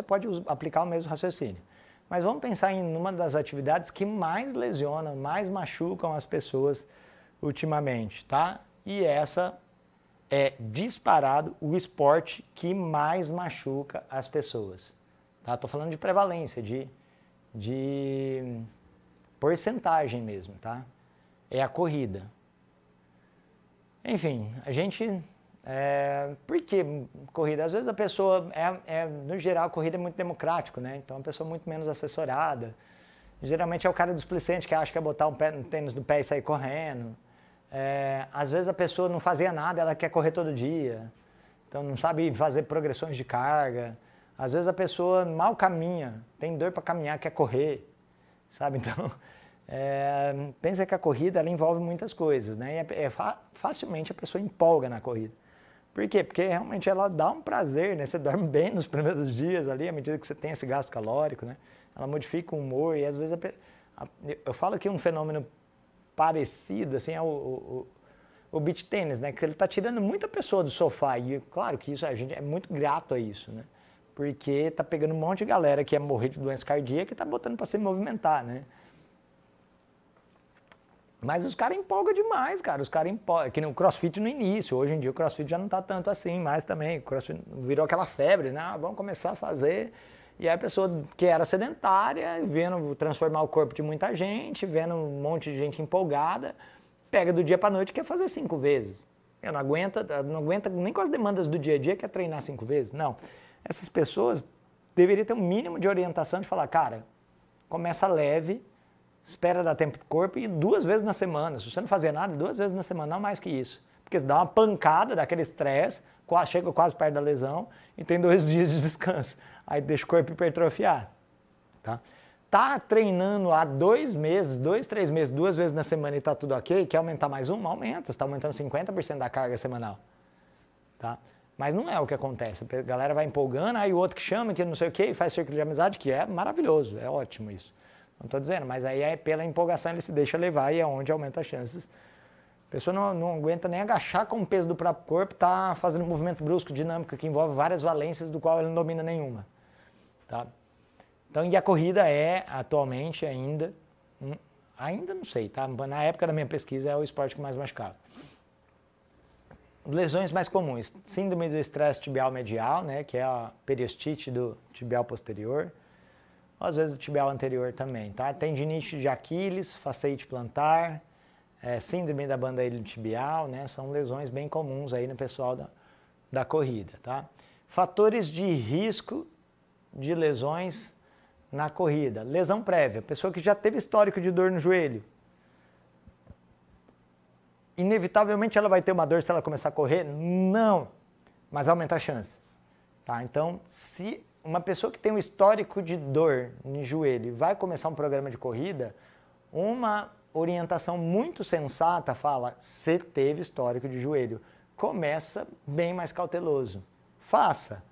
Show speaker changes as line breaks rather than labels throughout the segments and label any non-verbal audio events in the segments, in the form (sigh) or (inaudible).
você pode aplicar o mesmo raciocínio. Mas vamos pensar em uma das atividades que mais lesionam, mais machucam as pessoas ultimamente, tá? E essa é disparado o esporte que mais machuca as pessoas. Tá? Tô falando de prevalência, de, de porcentagem mesmo, tá? É a corrida. Enfim, a gente é, porque corrida, às vezes a pessoa, é, é, no geral, a corrida é muito democrático, né? Então, é a pessoa pessoa muito menos assessorada. Geralmente é o cara displicente que acha que é botar um pé, um tênis no pé e sair correndo. É, às vezes a pessoa não fazia nada, ela quer correr todo dia. Então, não sabe fazer progressões de carga. Às vezes a pessoa mal caminha, tem dor para caminhar, quer correr, sabe? (laughs) Então, é, pensa que a corrida ela envolve muitas coisas, né? E é, é facilmente a pessoa empolga na corrida. Por quê? Porque realmente ela dá um prazer, né? Você dorme bem nos primeiros dias ali, à medida que você tem esse gasto calórico, né? Ela modifica o humor e às vezes... A, a, eu falo que um fenômeno parecido, assim, é o, o, o beach tênis, né? Que ele tá tirando muita pessoa do sofá e claro que isso, a gente é muito grato a isso, né? Porque tá pegando um monte de galera que ia é morrer de doença cardíaca e tá botando para se movimentar, né? Mas os caras empolgam demais, cara. Os caras empolgam. É que nem o crossfit no início. Hoje em dia o crossfit já não tá tanto assim Mas também. O crossfit virou aquela febre, né? Ah, vamos começar a fazer. E aí a pessoa que era sedentária, vendo transformar o corpo de muita gente, vendo um monte de gente empolgada, pega do dia pra noite e quer fazer cinco vezes. Eu não aguenta, não aguenta nem com as demandas do dia a dia, quer treinar cinco vezes. Não. Essas pessoas deveriam ter um mínimo de orientação de falar, cara, começa leve, espera dar tempo de corpo e duas vezes na semana. Se você não fazer nada, duas vezes na semana, não mais que isso. Porque dá uma pancada daquele estresse, chega quase perto da lesão e tem dois (laughs) dias de descanso. Aí deixa o corpo hipertrofiar. Tá? tá treinando há dois meses, dois, três meses, duas vezes na semana e tá tudo ok, quer aumentar mais uma? Aumenta, você está aumentando 50% da carga semanal. Tá? Mas não é o que acontece. A galera vai empolgando, aí o outro que chama, que não sei o quê, e faz círculo de amizade, que é maravilhoso, é ótimo isso. Não estou dizendo, mas aí é pela empolgação ele se deixa levar e é onde aumenta as chances. A pessoa não, não aguenta nem agachar com o peso do próprio corpo, está fazendo um movimento brusco, dinâmico, que envolve várias valências, do qual ele não domina nenhuma. Tá? Então, e a corrida é, atualmente ainda, um, ainda não sei, tá? na época da minha pesquisa é o esporte que mais machucava. Lesões mais comuns, síndrome do estresse tibial medial, né, que é a periostite do tibial posterior, às vezes o tibial anterior também, tá? Tendinite de Aquiles, faceite plantar, é, síndrome da banda iliotibial, né? São lesões bem comuns aí no pessoal da, da corrida, tá? Fatores de risco de lesões na corrida. Lesão prévia, pessoa que já teve histórico de dor no joelho. Inevitavelmente ela vai ter uma dor se ela começar a correr? Não, mas aumenta a chance. Tá? Então, se uma pessoa que tem um histórico de dor no joelho vai começar um programa de corrida, uma orientação muito sensata fala: você teve histórico de joelho, começa bem mais cauteloso. Faça,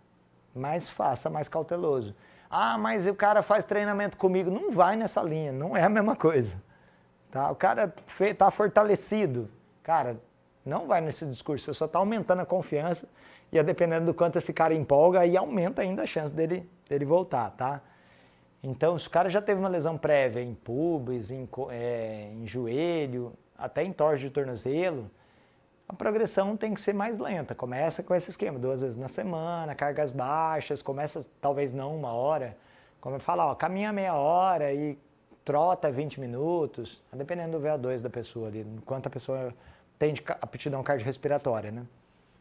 mas faça mais cauteloso. Ah, mas o cara faz treinamento comigo. Não vai nessa linha, não é a mesma coisa. Tá? O cara está fortalecido. Cara, não vai nesse discurso, você só está aumentando a confiança e dependendo do quanto esse cara empolga, aí aumenta ainda a chance dele, dele voltar, tá? Então, se o cara já teve uma lesão prévia em pubis, em, é, em joelho, até em torce de tornozelo, a progressão tem que ser mais lenta. Começa com esse esquema, duas vezes na semana, cargas baixas, começa talvez não uma hora. Como eu falo, ó, caminha meia hora e trota 20 minutos, dependendo do VO2 da pessoa ali, quanto a pessoa tem de aptidão cardiorrespiratória, né?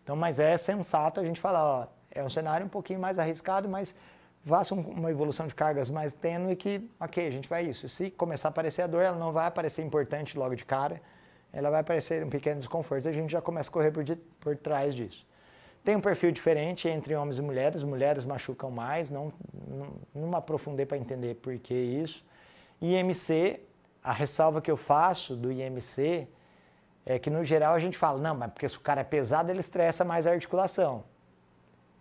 Então, mas é sensato a gente falar, ó, é um cenário um pouquinho mais arriscado, mas faça uma evolução de cargas mais tênue que, ok, a gente vai isso. Se começar a aparecer a dor, ela não vai aparecer importante logo de cara, ela vai aparecer um pequeno desconforto, a gente já começa a correr por, de, por trás disso. Tem um perfil diferente entre homens e mulheres, mulheres machucam mais, não, não, não aprofundei para entender por que isso. IMC, a ressalva que eu faço do IMC é que no geral a gente fala, não, mas porque se o cara é pesado, ele estressa mais a articulação.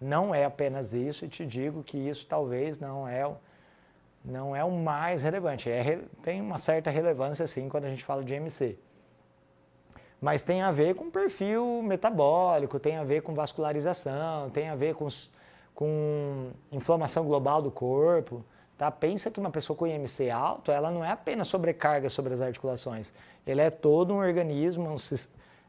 Não é apenas isso, e te digo que isso talvez não é, não é o mais relevante. É, tem uma certa relevância, sim, quando a gente fala de MC. Mas tem a ver com perfil metabólico, tem a ver com vascularização, tem a ver com, com inflamação global do corpo. Tá? Pensa que uma pessoa com IMC alto, ela não é apenas sobrecarga sobre as articulações, ele é todo um organismo, um,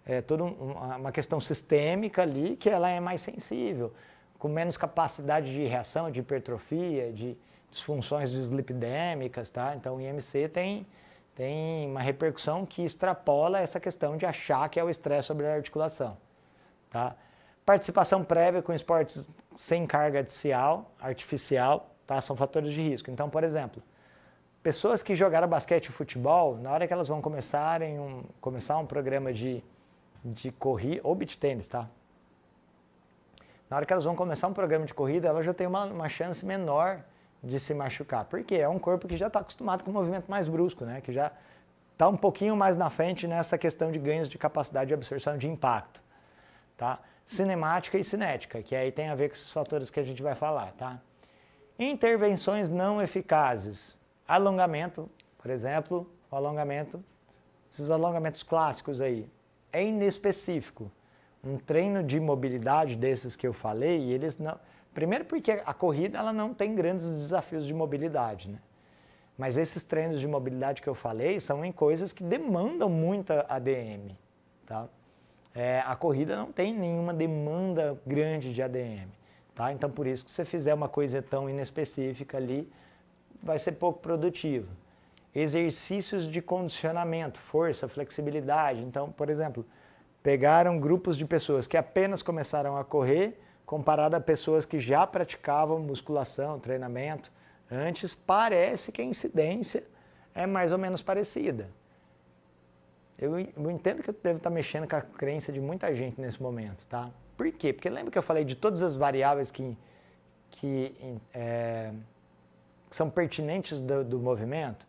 é toda uma questão sistêmica ali que ela é mais sensível, com menos capacidade de reação, de hipertrofia, de disfunções dislipidêmicas, tá? Então o IMC tem, tem uma repercussão que extrapola essa questão de achar que é o estresse sobre a articulação, tá? Participação prévia com esportes sem carga adicional, artificial, tá? São fatores de risco. Então, por exemplo, Pessoas que jogaram basquete e futebol, na hora que elas vão começarem um, começar um programa de, de corrida, ou beat tênis, tá? Na hora que elas vão começar um programa de corrida, elas já têm uma, uma chance menor de se machucar. Porque é um corpo que já está acostumado com o movimento mais brusco, né? Que já está um pouquinho mais na frente nessa questão de ganhos de capacidade de absorção de impacto, tá? Cinemática e cinética, que aí tem a ver com esses fatores que a gente vai falar, tá? Intervenções não eficazes Alongamento, por exemplo, o alongamento, esses alongamentos clássicos aí, é inespecífico. Um treino de mobilidade desses que eu falei, eles não. Primeiro porque a corrida ela não tem grandes desafios de mobilidade, né? Mas esses treinos de mobilidade que eu falei são em coisas que demandam muita ADM, tá? É, a corrida não tem nenhuma demanda grande de ADM, tá? Então por isso que você fizer uma coisa tão inespecífica ali, vai ser pouco produtivo. Exercícios de condicionamento, força, flexibilidade. Então, por exemplo, pegaram grupos de pessoas que apenas começaram a correr, comparado a pessoas que já praticavam musculação, treinamento antes, parece que a incidência é mais ou menos parecida. Eu, eu entendo que eu devo estar mexendo com a crença de muita gente nesse momento, tá? Por quê? Porque lembra que eu falei de todas as variáveis que, que é, que são pertinentes do, do movimento.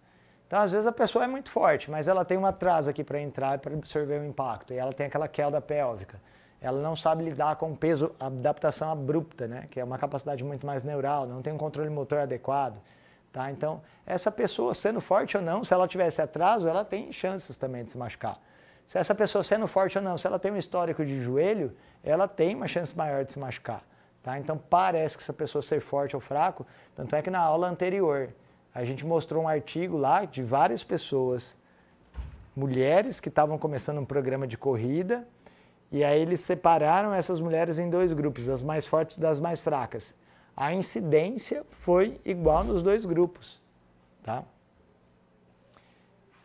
Então, às vezes a pessoa é muito forte, mas ela tem um atraso aqui para entrar e para absorver o impacto. E ela tem aquela queda pélvica. Ela não sabe lidar com o peso, adaptação abrupta, né? Que é uma capacidade muito mais neural, não tem um controle motor adequado. Tá? Então, essa pessoa, sendo forte ou não, se ela tivesse atraso, ela tem chances também de se machucar. Se essa pessoa sendo forte ou não, se ela tem um histórico de joelho, ela tem uma chance maior de se machucar. Tá? Então parece que essa pessoa ser forte ou fraco, tanto é que na aula anterior a gente mostrou um artigo lá de várias pessoas, mulheres que estavam começando um programa de corrida, e aí eles separaram essas mulheres em dois grupos, as mais fortes das mais fracas. A incidência foi igual nos dois grupos, tá?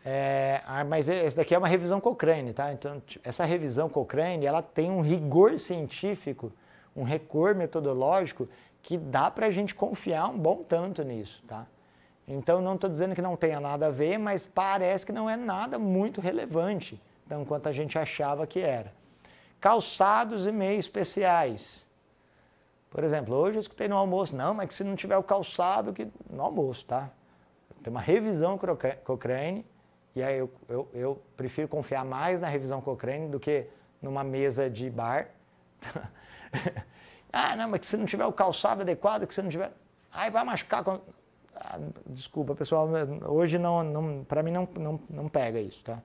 É, ah, mas essa daqui é uma revisão Cochrane, tá? Então tipo, essa revisão Cochrane ela tem um rigor científico um recor metodológico que dá para a gente confiar um bom tanto nisso, tá? Então, não estou dizendo que não tenha nada a ver, mas parece que não é nada muito relevante, então, quanto a gente achava que era. Calçados e meios especiais. Por exemplo, hoje eu escutei no almoço, não, mas que se não tiver o calçado, que no almoço, tá? Tem uma revisão Cochrane, e aí eu, eu, eu prefiro confiar mais na revisão Cochrane do que numa mesa de bar. (laughs) Tá? (laughs) ah, não, mas que se não tiver o calçado adequado, que se não tiver. Aí vai machucar. Com... Ah, desculpa, pessoal, hoje não, não para mim não, não, não pega isso, tá?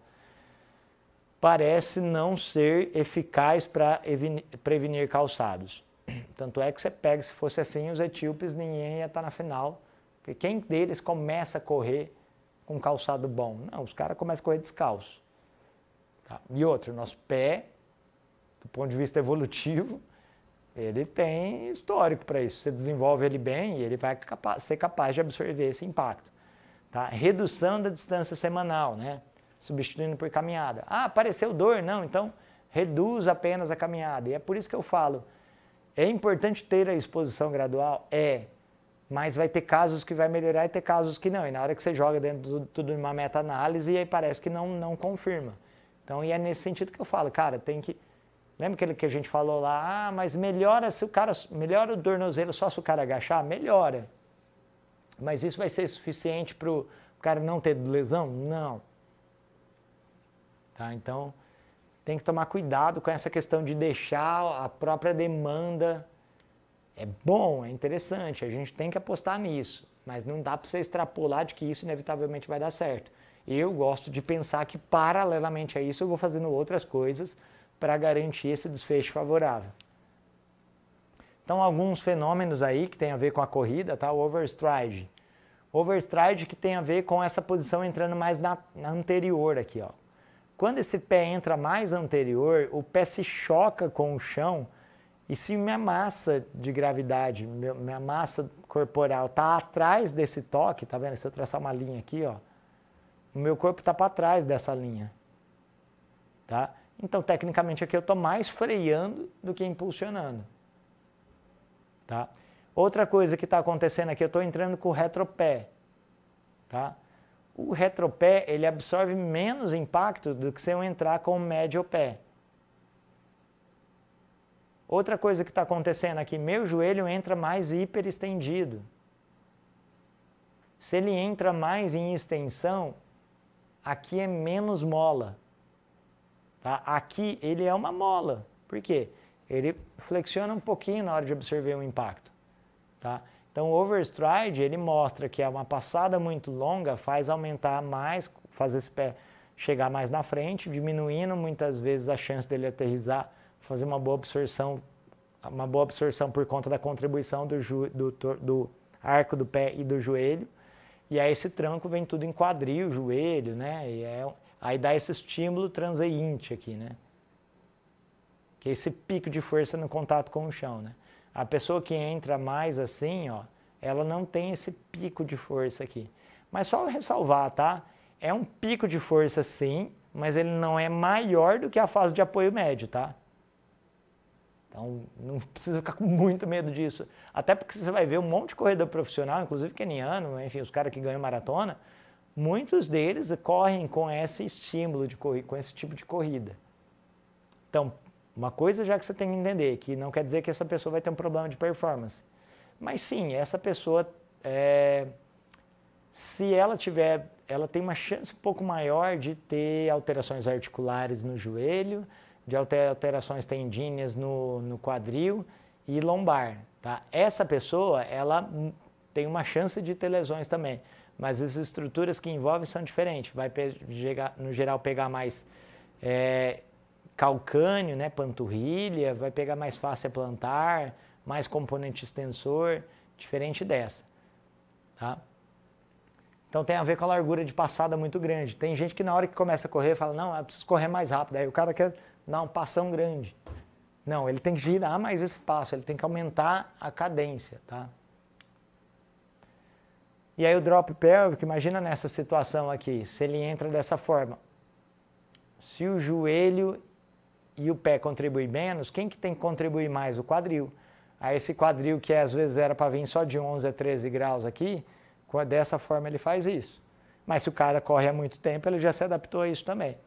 Parece não ser eficaz para prevenir calçados. (clears throat) Tanto é que você pega, se fosse assim, os etíopes, ninguém ia estar tá na final. Porque quem deles começa a correr com calçado bom? Não, os caras começam a correr descalço. Tá? E outro, nosso pé, do ponto de vista evolutivo, ele tem histórico para isso. Você desenvolve ele bem e ele vai capa ser capaz de absorver esse impacto. Tá? Redução da distância semanal, né? substituindo por caminhada. Ah, apareceu dor? Não, então reduz apenas a caminhada. E é por isso que eu falo, é importante ter a exposição gradual? É, mas vai ter casos que vai melhorar e ter casos que não. E na hora que você joga dentro de tudo uma meta-análise, aí parece que não, não confirma. Então, e é nesse sentido que eu falo, cara, tem que Lembra aquele que a gente falou lá? Ah, mas melhora se o cara melhora o tornozelo só se o cara agachar, melhora. Mas isso vai ser suficiente para o cara não ter lesão? Não. Tá? Então tem que tomar cuidado com essa questão de deixar a própria demanda. É bom, é interessante, a gente tem que apostar nisso, mas não dá para você extrapolar de que isso inevitavelmente vai dar certo. Eu gosto de pensar que paralelamente a isso eu vou fazendo outras coisas para garantir esse desfecho favorável. Então, alguns fenômenos aí que tem a ver com a corrida, tá? O overstride. Overstride que tem a ver com essa posição entrando mais na, na anterior aqui, ó. Quando esse pé entra mais anterior, o pé se choca com o chão e se minha massa de gravidade, minha massa corporal está atrás desse toque, tá vendo? Se eu traçar uma linha aqui, ó, o meu corpo está para trás dessa linha, tá? Então, tecnicamente, aqui eu estou mais freando do que impulsionando. Tá? Outra coisa que está acontecendo aqui, eu estou entrando com o retropé. Tá? O retropé, ele absorve menos impacto do que se eu entrar com o médio pé. Outra coisa que está acontecendo aqui, meu joelho entra mais hiper estendido. Se ele entra mais em extensão, aqui é menos mola. Tá? Aqui ele é uma mola. Por quê? Ele flexiona um pouquinho na hora de absorver o impacto. Tá? Então o overstride ele mostra que é uma passada muito longa, faz aumentar mais, faz esse pé chegar mais na frente, diminuindo muitas vezes a chance dele aterrizar, fazer uma boa absorção, uma boa absorção por conta da contribuição do, do, do arco do pé e do joelho. E aí esse tranco vem tudo em quadril, joelho, né? E é, Aí dá esse estímulo transeinte aqui, né? Que é esse pico de força no contato com o chão, né? A pessoa que entra mais assim, ó, ela não tem esse pico de força aqui. Mas só ressalvar, tá? É um pico de força sim, mas ele não é maior do que a fase de apoio médio, tá? Então, não (laughs) precisa ficar com muito medo disso. Até porque você vai ver um monte de corredor profissional, inclusive keniano, enfim, os caras que ganham maratona, muitos deles correm com esse estímulo de corrida, com esse tipo de corrida. Então, uma coisa já que você tem que entender, que não quer dizer que essa pessoa vai ter um problema de performance. Mas sim, essa pessoa, é, se ela tiver, ela tem uma chance um pouco maior de ter alterações articulares no joelho, de alterações tendíneas no, no quadril e lombar. Tá? Essa pessoa, ela tem uma chance de ter lesões também mas as estruturas que envolvem são diferentes. Vai, pegar, no geral, pegar mais é, calcânio, né, panturrilha, vai pegar mais a é plantar, mais componente extensor, diferente dessa. Tá? Então tem a ver com a largura de passada muito grande. Tem gente que na hora que começa a correr fala, não, eu preciso correr mais rápido. Aí o cara quer dar um passão grande. Não, ele tem que girar mais esse passo, ele tem que aumentar a cadência, tá? E aí o drop pélvico, imagina nessa situação aqui, se ele entra dessa forma. Se o joelho e o pé contribuem menos, quem que tem que contribuir mais? O quadril. Aí esse quadril que às vezes era para vir só de 11 a 13 graus aqui, dessa forma ele faz isso. Mas se o cara corre há muito tempo, ele já se adaptou a isso também.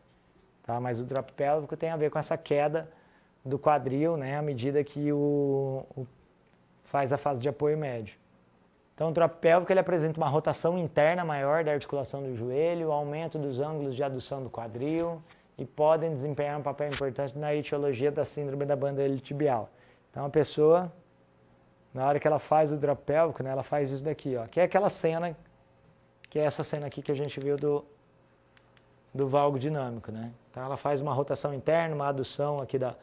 Tá? Mas o drop pélvico tem a ver com essa queda do quadril, né, à medida que o, o faz a fase de apoio médio. Então, o drop pélvico ele apresenta uma rotação interna maior da articulação do joelho, aumento dos ângulos de adução do quadril e podem desempenhar um papel importante na etiologia da síndrome da bandeira tibial. Então, a pessoa, na hora que ela faz o drop pélvico, né, ela faz isso daqui, ó, que é aquela cena, que é essa cena aqui que a gente viu do, do valgo dinâmico. Né? Então, ela faz uma rotação interna, uma adução aqui da,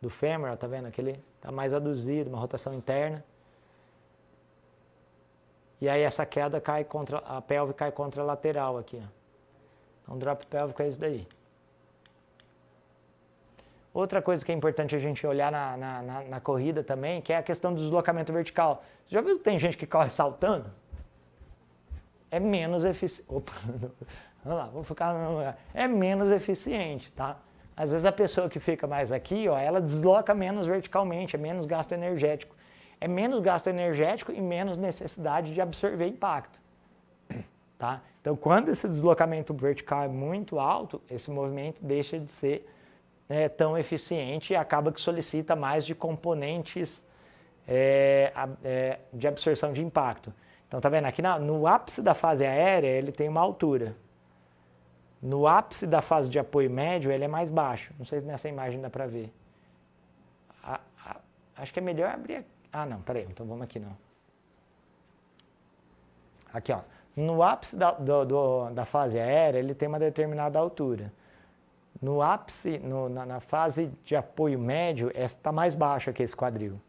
do fêmur, está tá vendo? Aquele tá mais aduzido, uma rotação interna. E aí essa queda cai contra, a pelve cai contra a lateral aqui. Então drop pélvico é isso daí. Outra coisa que é importante a gente olhar na, na, na, na corrida também, que é a questão do deslocamento vertical. Você já viu que tem gente que corre saltando? É menos eficiente. Opa, (laughs) vamos lá, vou ficar no lugar. É menos eficiente, tá? Às vezes a pessoa que fica mais aqui, ó, ela desloca menos verticalmente, é menos gasto energético é menos gasto energético e menos necessidade de absorver impacto. (clears throat) Tá? Então, quando esse deslocamento vertical é muito alto, esse movimento deixa de ser né, tão eficiente e acaba que solicita mais de componentes é, é, de absorção de impacto. Então, tá vendo? Aqui na, no ápice da fase aérea, ele tem uma altura. No ápice da fase de apoio médio, ele é mais baixo. Não sei se nessa imagem dá para ver. A, a, acho que é melhor abrir aqui ah, não, peraí, então vamos aqui não. Aqui, ó. No ápice da, do, do, da fase aérea, ele tem uma determinada altura. No ápice, no, na, na, fase de apoio médio, está mais baixo que esse quadril.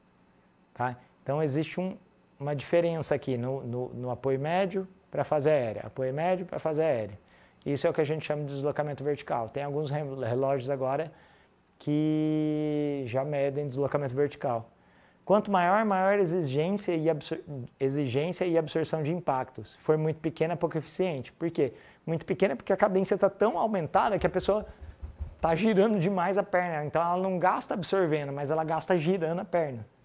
Tá? Então, existe um, uma diferença aqui no, no, no apoio médio para a fase aérea, apoio médio para a fase aérea. Isso é o que a gente chama de deslocamento vertical. Tem alguns relógios agora que já medem deslocamento vertical. Quanto maior, maior exigência e, exigência e absorção de impactos. Se for muito pequena, é pouco eficiente. Por quê? Muito pequena porque a cadência está tão aumentada que a pessoa está girando demais a perna. Então ela não gasta absorvendo, mas ela gasta girando a perna.